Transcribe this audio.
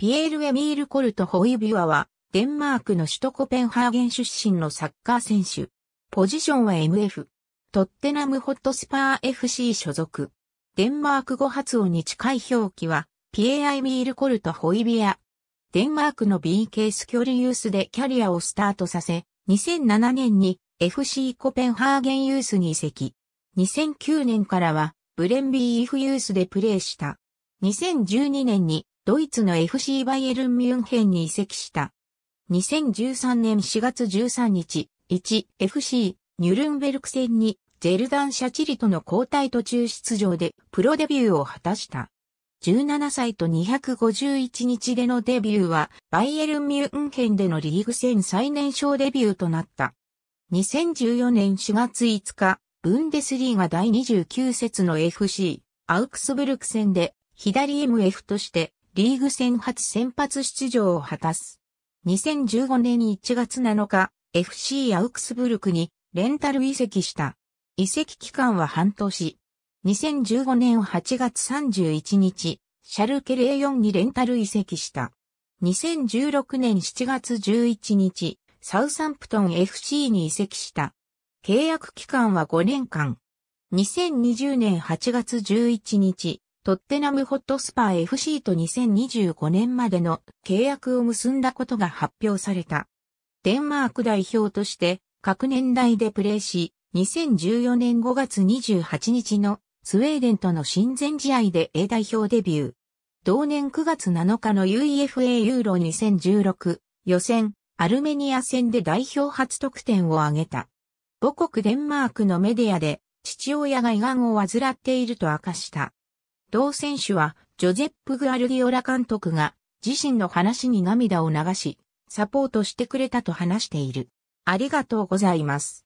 ピエール・エミール・コルト・ホイビュアは、デンマークの首都コペンハーゲン出身のサッカー選手。ポジションは MF。トッテナムホットスパー FC 所属。デンマーク語発音に近い表記は、ピエア・エミール・コルト・ホイビア。デンマークの B ケース距離ユースでキャリアをスタートさせ、2007年に FC コペンハーゲンユースに移籍。2009年からは、ブレンビー・イフユースでプレーした。2012年にドイツの FC バイエルン・ミュンヘンに移籍した。2013年4月13日、1FC ニュルンベルク戦にジェルダン・シャチリとの交代途中出場でプロデビューを果たした。17歳と251日でのデビューはバイエルン・ミュンヘンでのリーグ戦最年少デビューとなった。2014年4月5日、ブンデスリーガ第29節の FC アウクスブルク戦で左 MF としてリーグ戦初先発出場を果たす。2015年1月7日、FC アウクスブルクにレンタル移籍した。移籍期間は半年。2015年8月31日、シャルケ04にレンタル移籍した。2016年7月11日、サウサンプトン FC に移籍した。契約期間は5年間。2020年8月11日、トッテナムホットスパー FC と2025年までの契約を結んだことが発表された。デンマーク代表として各年代でプレーし、2014年5月28日のスウェーデンとの親善試合で A 代表デビュー。同年9月7日の UEFA ユーロ2016予選アルメニア戦で代表初得点を挙げた。母国デンマークのメディアで父親が胃がんを患っていると明かした。同選手は、ジョゼップ・グアルディオラ監督が、自身の話に涙を流し、サポートしてくれたと話している。ありがとうございます。